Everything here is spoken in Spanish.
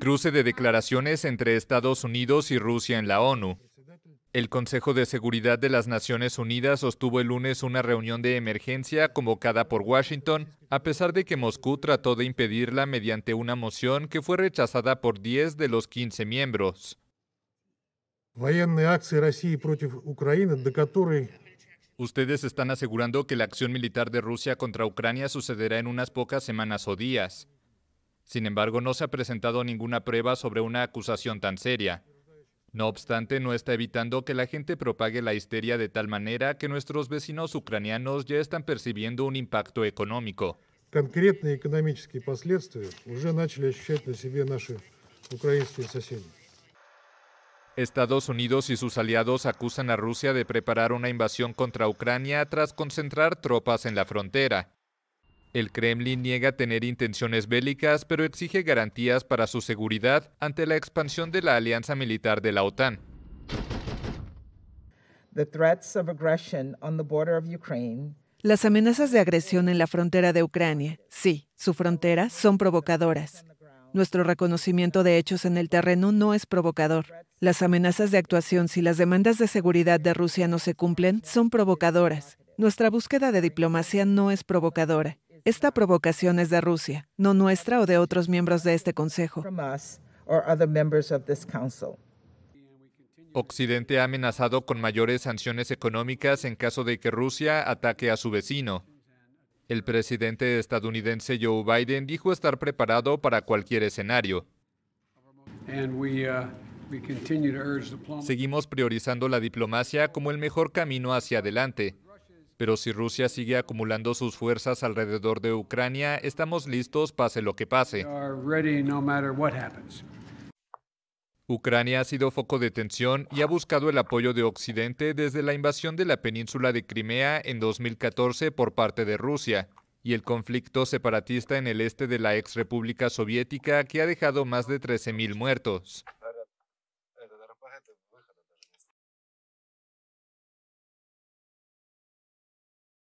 Cruce de declaraciones entre Estados Unidos y Rusia en la ONU. El Consejo de Seguridad de las Naciones Unidas sostuvo el lunes una reunión de emergencia convocada por Washington, a pesar de que Moscú trató de impedirla mediante una moción que fue rechazada por 10 de los 15 miembros. Ustedes están asegurando que la acción militar de Rusia contra Ucrania sucederá en unas pocas semanas o días. Sin embargo, no se ha presentado ninguna prueba sobre una acusación tan seria. No obstante, no está evitando que la gente propague la histeria de tal manera que nuestros vecinos ucranianos ya están percibiendo un impacto económico. Estados Unidos y sus aliados acusan a Rusia de preparar una invasión contra Ucrania tras concentrar tropas en la frontera. El Kremlin niega tener intenciones bélicas, pero exige garantías para su seguridad ante la expansión de la alianza militar de la OTAN. Las amenazas de agresión en la frontera de Ucrania, sí, su frontera, son provocadoras. Nuestro reconocimiento de hechos en el terreno no es provocador. Las amenazas de actuación si las demandas de seguridad de Rusia no se cumplen son provocadoras. Nuestra búsqueda de diplomacia no es provocadora. Esta provocación es de Rusia, no nuestra o de otros miembros de este Consejo. Occidente ha amenazado con mayores sanciones económicas en caso de que Rusia ataque a su vecino. El presidente estadounidense Joe Biden dijo estar preparado para cualquier escenario. Uh, Seguimos priorizando la diplomacia como el mejor camino hacia adelante. Pero si Rusia sigue acumulando sus fuerzas alrededor de Ucrania, estamos listos pase lo que pase. Ucrania ha sido foco de tensión y ha buscado el apoyo de Occidente desde la invasión de la península de Crimea en 2014 por parte de Rusia y el conflicto separatista en el este de la ex República Soviética que ha dejado más de 13.000 muertos.